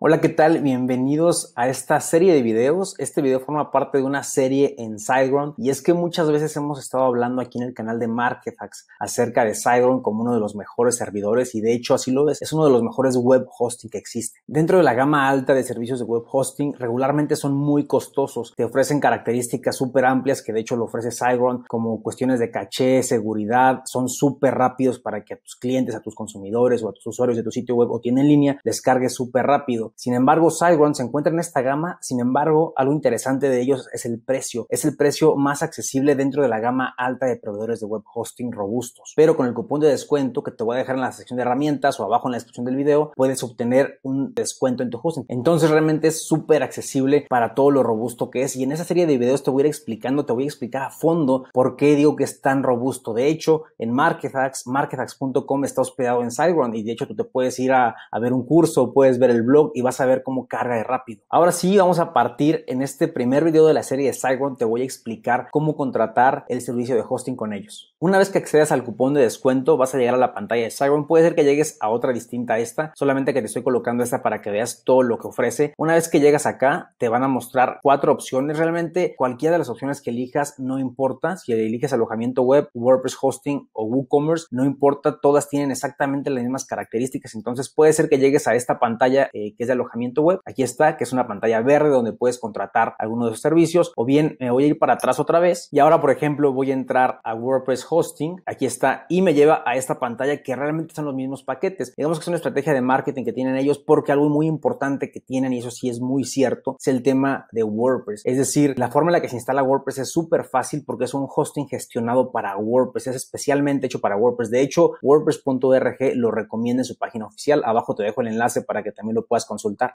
Hola, ¿qué tal? Bienvenidos a esta serie de videos. Este video forma parte de una serie en SiteGround y es que muchas veces hemos estado hablando aquí en el canal de MarketFax acerca de SiteGround como uno de los mejores servidores y de hecho así lo ves, es uno de los mejores web hosting que existe. Dentro de la gama alta de servicios de web hosting regularmente son muy costosos, te ofrecen características súper amplias que de hecho lo ofrece SiteGround como cuestiones de caché, seguridad, son súper rápidos para que a tus clientes, a tus consumidores o a tus usuarios de tu sitio web o tienen línea descargues súper rápido sin embargo, SiteGround se encuentra en esta gama, sin embargo, algo interesante de ellos es el precio. Es el precio más accesible dentro de la gama alta de proveedores de web hosting robustos. Pero con el cupón de descuento que te voy a dejar en la sección de herramientas o abajo en la descripción del video, puedes obtener un descuento en tu hosting. Entonces realmente es súper accesible para todo lo robusto que es. Y en esa serie de videos te voy a ir explicando, te voy a explicar a fondo por qué digo que es tan robusto. De hecho, en MarketAx, marketax.com está hospedado en SiteGround y de hecho tú te puedes ir a ver un curso, puedes ver el blog y vas a ver cómo carga de rápido. Ahora sí, vamos a partir en este primer video de la serie de SiteGround. Te voy a explicar cómo contratar el servicio de hosting con ellos. Una vez que accedas al cupón de descuento, vas a llegar a la pantalla de SiteGround. Puede ser que llegues a otra distinta a esta, solamente que te estoy colocando esta para que veas todo lo que ofrece. Una vez que llegas acá, te van a mostrar cuatro opciones. Realmente, cualquiera de las opciones que elijas, no importa. Si eliges alojamiento web, WordPress hosting o WooCommerce, no importa. Todas tienen exactamente las mismas características. Entonces, puede ser que llegues a esta pantalla eh, que es de alojamiento web. Aquí está, que es una pantalla verde donde puedes contratar algunos de esos servicios. O bien me voy a ir para atrás otra vez. Y ahora, por ejemplo, voy a entrar a WordPress Hosting. Aquí está. Y me lleva a esta pantalla que realmente son los mismos paquetes. Digamos que es una estrategia de marketing que tienen ellos porque algo muy importante que tienen, y eso sí es muy cierto, es el tema de WordPress. Es decir, la forma en la que se instala WordPress es súper fácil porque es un hosting gestionado para WordPress. Es especialmente hecho para WordPress. De hecho, WordPress.org lo recomienda en su página oficial. Abajo te dejo el enlace para que también lo puedas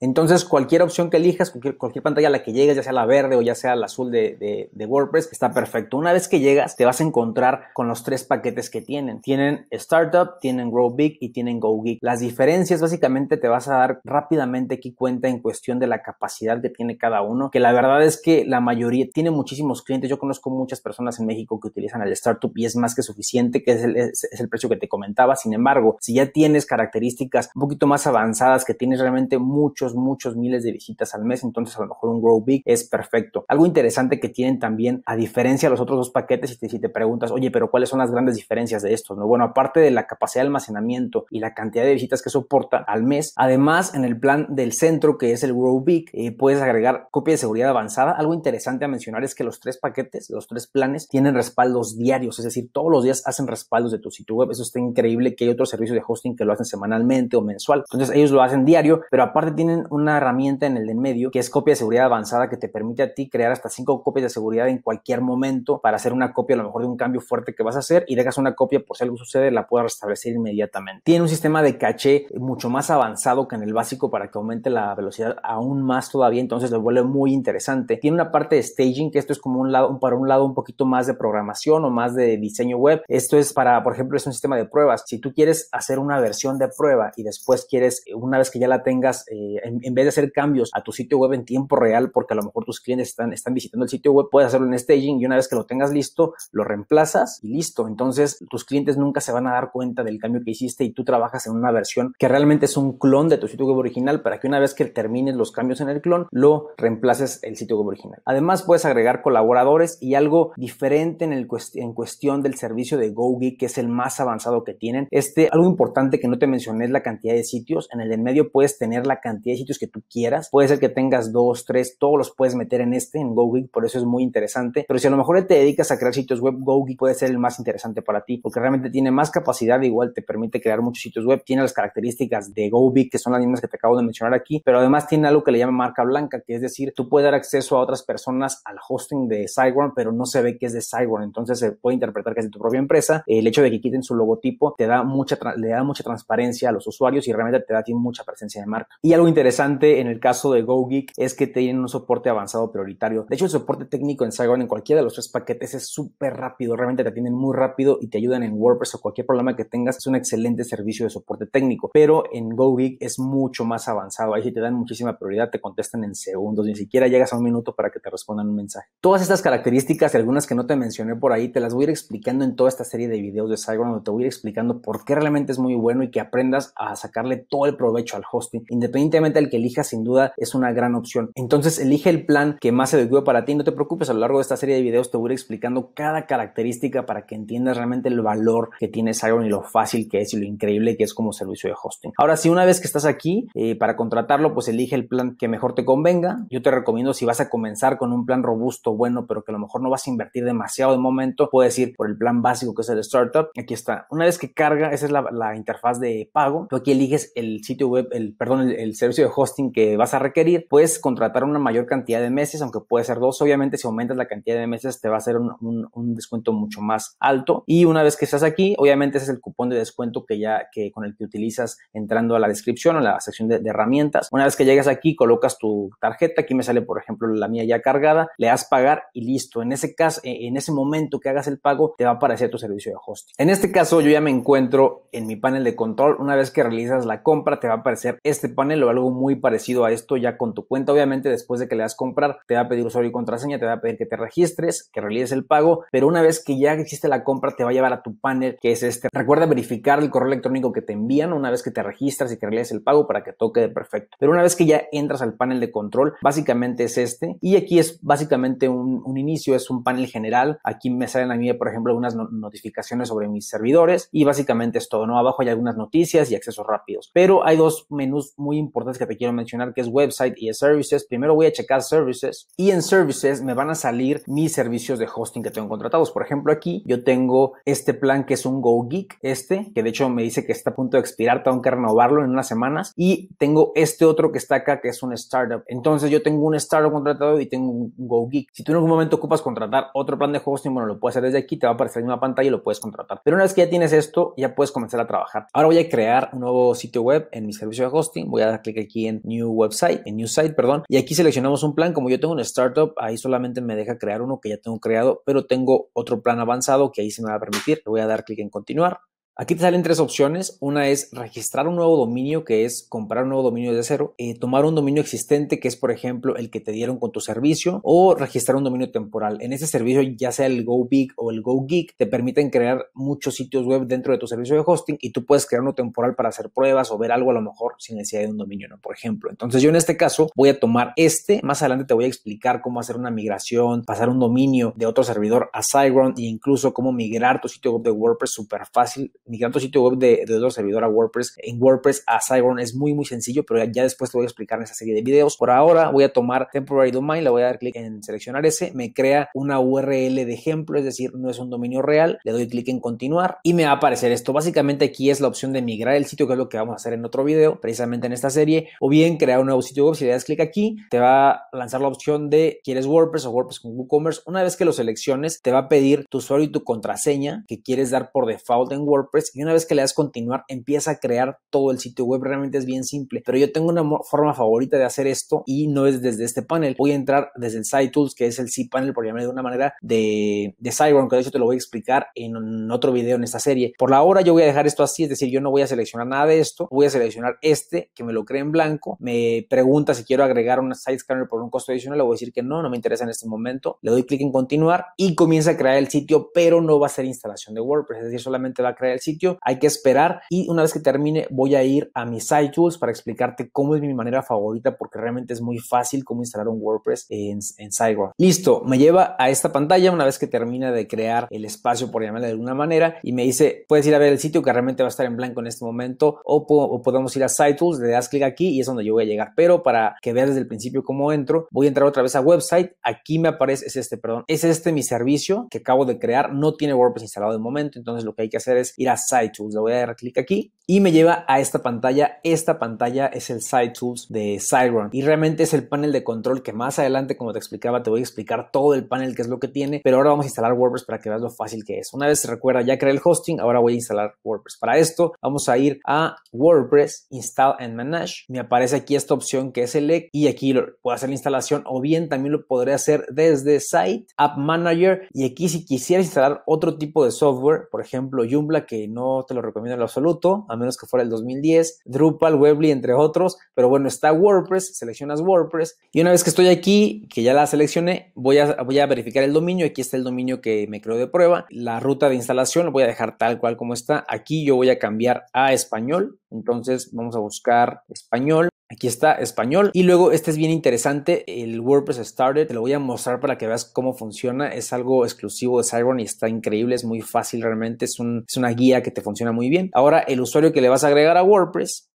entonces, cualquier opción que elijas, cualquier, pantalla a la que llegues, ya sea la verde o ya sea la azul de, WordPress, está perfecto. Una vez que llegas, te vas a encontrar con los tres paquetes que tienen. Tienen Startup, tienen Grow Big y tienen Go Geek. Las diferencias básicamente te vas a dar rápidamente aquí cuenta en cuestión de la capacidad que tiene cada uno, que la verdad es que la mayoría tiene muchísimos clientes. Yo conozco muchas personas en México que utilizan el Startup y es más que suficiente, que es el, el precio que te comentaba. Sin embargo, si ya tienes características un poquito más avanzadas, que tienes realmente muchos, muchos miles de visitas al mes, entonces a lo mejor un Grow Big es perfecto. Algo interesante que tienen también, a diferencia de los otros dos paquetes, si te, si te preguntas, oye, pero ¿cuáles son las grandes diferencias de estos? Bueno, aparte de la capacidad de almacenamiento y la cantidad de visitas que soporta al mes, además en el plan del centro, que es el Grow Big, eh, puedes agregar copia de seguridad avanzada. Algo interesante a mencionar es que los tres paquetes, los tres planes, tienen respaldos diarios, es decir, todos los días hacen respaldos de tu sitio web. Eso está increíble que hay otros servicios de hosting que lo hacen semanalmente o mensual. Entonces ellos lo hacen diario, pero a Aparte tienen una herramienta en el de en medio que es copia de seguridad avanzada que te permite a ti crear hasta cinco copias de seguridad en cualquier momento para hacer una copia a lo mejor de un cambio fuerte que vas a hacer y dejas una copia por si algo sucede la puedas restablecer inmediatamente. Tiene un sistema de caché mucho más avanzado que en el básico para que aumente la velocidad aún más todavía, entonces lo vuelve muy interesante. Tiene una parte de staging que esto es como un lado para un lado un poquito más de programación o más de diseño web. Esto es para, por ejemplo, es un sistema de pruebas. Si tú quieres hacer una versión de prueba y después quieres una vez que ya la tengas eh, en, vez de hacer cambios a tu sitio web en tiempo real, porque a lo mejor tus clientes están, visitando el sitio web, puedes hacerlo en staging y una vez que lo tengas listo, lo reemplazas y listo. Entonces, tus clientes nunca se van a dar cuenta del cambio que hiciste y tú trabajas en una versión que realmente es un clon de tu sitio web original para que una vez que termines los cambios en el clon, lo reemplaces el sitio web original. Además, puedes agregar colaboradores y algo diferente en, el en cuestión del servicio de GoGeek, que es el más avanzado que tienen. Este, algo importante que no te mencioné es la cantidad de sitios. En el en medio puedes tener la cantidad de sitios que tú quieras. Puede ser que tengas dos, tres, todos los puedes meter en este, en GoGeek, por eso es muy interesante. Pero si a lo mejor te dedicas a crear sitios web, GoGeek puede ser el más interesante para ti, porque realmente tiene más capacidad, igual te permite crear muchos sitios web, tiene las características de GoGeek que son las mismas que te acabo de mencionar aquí, pero además tiene algo que le llama marca blanca, que es decir, tú puedes dar acceso a otras personas al hosting de SiteGround, pero no se ve que es de SiteGround, entonces se puede interpretar que es de tu propia empresa. El hecho de que quiten su logotipo te da mucha, le da mucha transparencia a los usuarios y realmente te da tiene mucha presencia de marca. Y algo interesante en el caso de GoGeek es que tienen un soporte avanzado prioritario. De hecho, el soporte técnico en Saigon en cualquiera de los tres paquetes es súper rápido. Realmente te atienden muy rápido y te ayudan en WordPress o cualquier problema que tengas. Es un excelente servicio de soporte técnico. Pero en GoGeek es mucho más avanzado. Ahí sí te dan muchísima prioridad, te contestan en segundos. Ni siquiera llegas a un minuto para que te respondan un mensaje. Todas estas características y algunas que no te mencioné por ahí, te las voy a ir explicando en toda esta serie de videos de Saigon donde te voy a ir explicando por qué realmente es muy bueno y que aprendas a sacarle todo el provecho al hosting independientemente el que elijas, sin duda es una gran opción. Entonces elige el plan que más se adecue para ti. No te preocupes, a lo largo de esta serie de videos te voy a ir explicando cada característica para que entiendas realmente el valor que tiene algo y lo fácil que es y lo increíble que es como servicio de hosting. Ahora, si una vez que estás aquí eh, para contratarlo, pues elige el plan que mejor te convenga. Yo te recomiendo si vas a comenzar con un plan robusto, bueno, pero que a lo mejor no vas a invertir demasiado de momento, puedes ir por el plan básico que es el startup. Aquí está. Una vez que carga, esa es la, la interfaz de pago. Tú aquí eliges el sitio web, el perdón, el, el servicio de hosting que vas a requerir, puedes contratar una mayor cantidad de meses, aunque puede ser dos. Obviamente, si aumentas la cantidad de meses, te va a hacer un, descuento mucho más alto. Y una vez que estás aquí, obviamente ese es el cupón de descuento que ya que con el que utilizas entrando a la descripción o la sección de, de herramientas. Una vez que llegas aquí, colocas tu tarjeta. Aquí me sale, por ejemplo, la mía ya cargada. Le das pagar y listo. En ese caso, e, en ese momento que hagas el pago, te va a aparecer tu servicio de hosting. En este caso, yo ya me encuentro en mi panel de control. Una vez que realizas la compra, te va a aparecer este panel o algo muy parecido a esto ya con tu cuenta. Obviamente, después de que le das comprar, te va a pedir usuario y contraseña, te va a pedir que te registres, que realices el pago, pero una vez que ya existe la compra, te va a llevar a tu panel, que es este. Recuerda verificar el correo electrónico que te envían una vez que te registras y que realices el pago para que toque de perfecto. Pero una vez que ya entras al panel de control, básicamente es este. Y aquí es básicamente un, inicio, es un panel general. Aquí me salen a mí, por ejemplo, unas notificaciones sobre mis servidores y básicamente es todo, ¿no? Abajo hay algunas noticias y accesos rápidos. Pero hay dos menús muy importantes que te quiero mencionar, que es website y services. Primero voy a checar services y en services me van a salir mis servicios de hosting que tengo contratados. Por ejemplo, aquí yo tengo este plan que es un Go Geek, este, que de hecho me dice que está a punto de expirar, tengo que renovarlo en unas semanas. Y tengo este otro que está acá, que es un startup. Entonces yo tengo un startup contratado y tengo un Go Geek. Si tú en algún momento ocupas contratar otro plan de hosting, bueno, lo puedes hacer desde aquí, te va a aparecer en una pantalla y lo puedes contratar. Pero una vez que ya tienes esto, ya puedes comenzar a trabajar. Ahora voy a crear un nuevo sitio web en mi servicio de hosting. Voy a dar clic aquí en New Website, en New Site, perdón, y aquí seleccionamos un plan. Como yo tengo un startup, ahí solamente me deja crear uno que ya tengo creado, pero tengo otro plan avanzado que ahí se me va a permitir. Le voy a dar clic en continuar Aquí te salen tres opciones. Una es registrar un nuevo dominio, que es comprar un nuevo dominio de cero, eh, tomar un dominio existente, que es por ejemplo el que te dieron con tu servicio, o registrar un dominio temporal. En ese servicio, ya sea el GoBig o el Go Geek, te permiten crear muchos sitios web dentro de tu servicio de hosting y tú puedes crear uno temporal para hacer pruebas o ver algo a lo mejor sin necesidad de un dominio, ¿no? Por ejemplo. Entonces yo en este caso voy a tomar este. Más adelante te voy a explicar cómo hacer una migración, pasar un dominio de otro servidor a SiteGround e incluso cómo migrar tu sitio web de WordPress súper fácil migrar tu sitio web de, otro servidor a WordPress en WordPress a Cyborg es muy muy sencillo, pero ya, después te voy a explicar en esta serie de videos. Por ahora voy a tomar temporary domain, le voy a dar clic en seleccionar ese, me crea una URL de ejemplo, es decir, no es un dominio real, le doy clic en continuar y me va a aparecer esto. Básicamente aquí es la opción de migrar el sitio, que es lo que vamos a hacer en otro video, precisamente en esta serie, o bien crear un nuevo sitio web. Si le das clic aquí, te va a lanzar la opción de quieres WordPress o WordPress con WooCommerce. Una vez que lo selecciones, te va a pedir tu usuario y tu contraseña que quieres dar por default en WordPress y una vez que le das continuar empieza a crear todo el sitio web. Realmente es bien simple, pero yo tengo una forma favorita de hacer esto y no es desde este panel. Voy a entrar desde el Site Tools, que es el cPanel, por llamar de una manera, de, de que de hecho te lo voy a explicar en otro video en esta serie. Por la hora yo voy a dejar esto así, es decir, yo no voy a seleccionar nada de esto, voy a seleccionar este que me lo cree en blanco, me pregunta si quiero agregar un site scanner por un costo adicional, le voy a decir que no, no me interesa en este momento, le doy clic en continuar y comienza a crear el sitio, pero no va a ser instalación de WordPress, es decir, solamente va a crear el sitio, hay que esperar y una vez que termine voy a ir a mis iTools para explicarte cómo es mi manera favorita porque realmente es muy fácil cómo instalar un WordPress en, en Listo, me lleva a esta pantalla una vez que termina de crear el espacio por llamarle de alguna manera y me dice puedes ir a ver el sitio que realmente va a estar en blanco en este momento o, podemos ir a Tools le das clic aquí y es donde yo voy a llegar, pero para que veas desde el principio cómo entro, voy a entrar otra vez a website, aquí me aparece, es este, perdón, es este mi servicio que acabo de crear, no tiene WordPress instalado de momento, entonces lo que hay que hacer es ir a Site Tools, Le voy a dar clic aquí y me lleva a esta pantalla. Esta pantalla es el Tools de SiteGround y realmente es el panel de control que más adelante, como te explicaba, te voy a explicar todo el panel que es lo que tiene, pero ahora vamos a instalar WordPress para que veas lo fácil que es. Una vez se recuerda, ya creé el hosting, ahora voy a instalar WordPress. Para esto vamos a ir a WordPress Install and Manage. Me aparece aquí esta opción que es Select y aquí puedo hacer la instalación o bien también lo podré hacer desde Site App Manager y aquí si quisieras instalar otro tipo de software, por ejemplo Joomla que eh, no te lo recomiendo en lo absoluto, a menos que fuera el 2010, Drupal, Webly, entre otros, pero bueno, está WordPress, seleccionas WordPress y una vez que estoy aquí, que ya la seleccioné, voy a, voy a verificar el dominio, aquí está el dominio que me creo de prueba, la ruta de instalación lo voy a dejar tal cual como está, aquí yo voy a cambiar a español, entonces vamos a buscar español. Aquí está español y luego este es bien interesante, el WordPress Starter, te lo voy a mostrar para que veas cómo funciona, es algo exclusivo de Siren y está increíble, es muy fácil realmente, es una guía que te funciona muy bien. Ahora el usuario que le vas a agregar a WordPress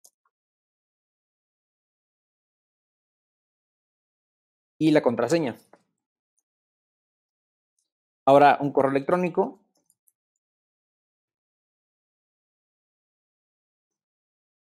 y la contraseña. Ahora un correo electrónico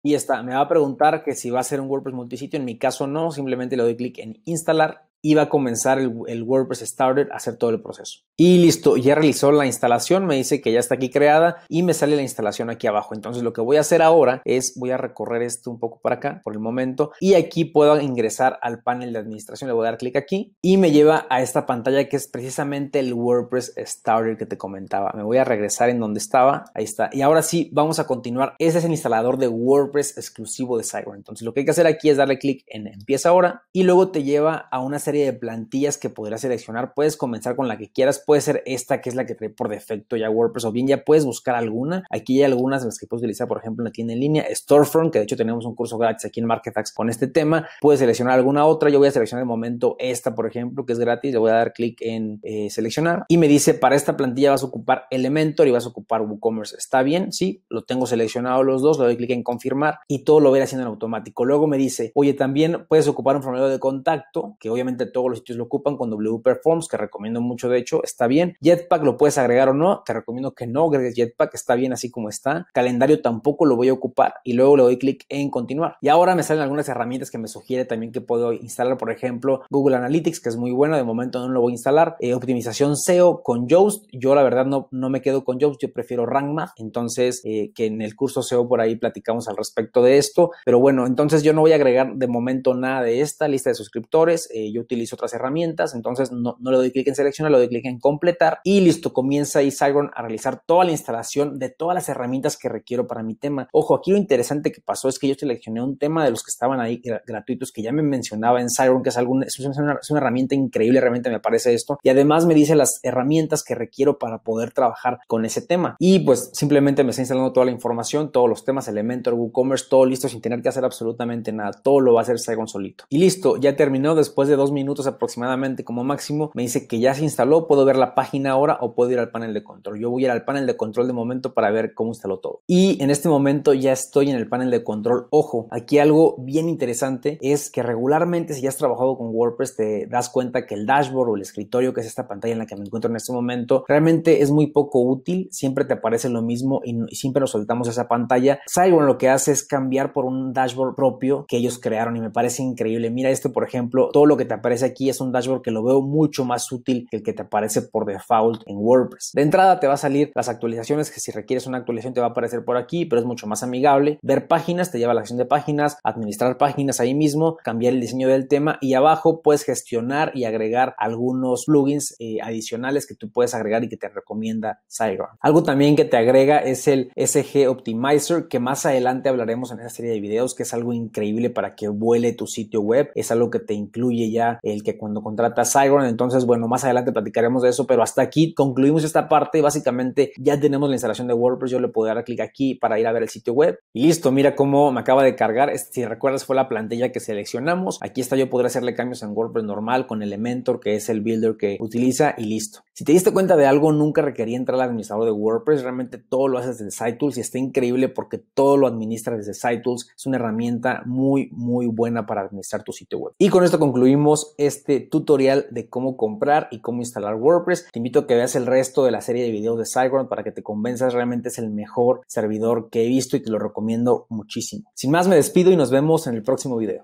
Y está, me va a preguntar que si va a ser un WordPress multisitio. En mi caso no, simplemente le doy clic en instalar iba a comenzar el, WordPress Starter a hacer todo el proceso. Y listo, ya realizó la instalación, me dice que ya está aquí creada y me sale la instalación aquí abajo. Entonces lo que voy a hacer ahora es, voy a recorrer esto un poco para acá por el momento y aquí puedo ingresar al panel de administración, le voy a dar clic aquí y me lleva a esta pantalla que es precisamente el WordPress Starter que te comentaba. Me voy a regresar en donde estaba, ahí está. Y ahora sí, vamos a continuar. Ese es el instalador de WordPress exclusivo de Cyber. Entonces lo que hay que hacer aquí es darle clic en empieza ahora y luego te lleva a una serie de plantillas que podrás seleccionar. Puedes comenzar con la que quieras, puede ser esta que es la que trae por defecto ya WordPress o bien ya puedes buscar alguna. Aquí hay algunas de las que puedes utilizar, por ejemplo, en la tienda en línea, Storefront, que de hecho tenemos un curso gratis aquí en MarketAx con este tema. Puedes seleccionar alguna otra. Yo voy a seleccionar de momento esta, por ejemplo, que es gratis. Le voy a dar clic en eh, seleccionar y me dice para esta plantilla vas a ocupar Elementor y vas a ocupar WooCommerce. ¿Está bien? Sí, lo tengo seleccionado los dos. Le doy clic en confirmar y todo lo verá haciendo en automático. Luego me dice, oye, también puedes ocupar un formulario de contacto, que obviamente todos los sitios lo ocupan con W Performs, que recomiendo mucho, de hecho, está bien. Jetpack lo puedes agregar o no, te recomiendo que no agregues Jetpack, está bien así como está. Calendario tampoco lo voy a ocupar y luego le doy clic en continuar. Y ahora me salen algunas herramientas que me sugiere también que puedo instalar, por ejemplo, Google Analytics, que es muy bueno, de momento no lo voy a instalar. Eh, optimización SEO con Yoast, yo la verdad no, no me quedo con Yoast, yo prefiero RankMath, entonces eh, que en el curso SEO por ahí platicamos al respecto de esto, pero bueno, entonces yo no voy a agregar de momento nada de esta lista de suscriptores, eh, yo utilizo otras herramientas. Entonces no, no le doy clic en seleccionar, le doy clic en completar y listo, comienza ahí a realizar toda la instalación de todas las herramientas que requiero para mi tema. Ojo, aquí lo interesante que pasó es que yo seleccioné un tema de los que estaban ahí gratuitos que ya me mencionaba en Siteground, que es, algún, es una, herramienta increíble, realmente me parece esto. Y además me dice las herramientas que requiero para poder trabajar con ese tema. Y pues simplemente me está instalando toda la información, todos los temas, Elementor, WooCommerce, todo listo sin tener que hacer absolutamente nada. Todo lo va a hacer Siteground solito. Y listo, ya terminó después de dos minutos aproximadamente como máximo, me dice que ya se instaló, puedo ver la página ahora o puedo ir al panel de control. Yo voy a ir al panel de control de momento para ver cómo instaló todo. Y en este momento ya estoy en el panel de control. Ojo, aquí algo bien interesante es que regularmente si ya has trabajado con WordPress te das cuenta que el dashboard o el escritorio, que es esta pantalla en la que me encuentro en este momento, realmente es muy poco útil, siempre te aparece lo mismo y, siempre nos soltamos esa pantalla. Cyborg lo que hace es cambiar por un dashboard propio que ellos crearon y me parece increíble. Mira esto, por ejemplo, todo lo que te aparece aquí es un dashboard que lo veo mucho más útil que el que te aparece por default en WordPress. De entrada te va a salir las actualizaciones, que si requieres una actualización te va a aparecer por aquí, pero es mucho más amigable. Ver páginas te lleva a la acción de páginas, administrar páginas ahí mismo, cambiar el diseño del tema y abajo puedes gestionar y agregar algunos plugins eh, adicionales que tú puedes agregar y que te recomienda SiteGround. Algo también que te agrega es el SG Optimizer, que más adelante hablaremos en esta serie de videos, que es algo increíble para que vuele tu sitio web. Es algo que te incluye ya el que cuando contrata a Entonces, bueno, más adelante platicaremos de eso, pero hasta aquí concluimos esta parte básicamente ya tenemos la instalación de WordPress. Yo le puedo dar clic aquí para ir a ver el sitio web y listo. Mira cómo me acaba de cargar. Si recuerdas, fue la plantilla que seleccionamos. Aquí está, yo podré hacerle cambios en WordPress normal con Elementor, que es el builder que utiliza y listo. Si te diste cuenta de algo, nunca requería entrar al administrador de WordPress. Realmente todo lo haces desde Tools y está increíble porque todo lo administra desde Tools Es una herramienta muy, muy buena para administrar tu sitio web. Y con esto concluimos este tutorial de cómo comprar y cómo instalar WordPress. Te invito a que veas el resto de la serie de videos de SiteGround para que te convenzas realmente es el mejor servidor que he visto y te lo recomiendo muchísimo. Sin más me despido y nos vemos en el próximo video.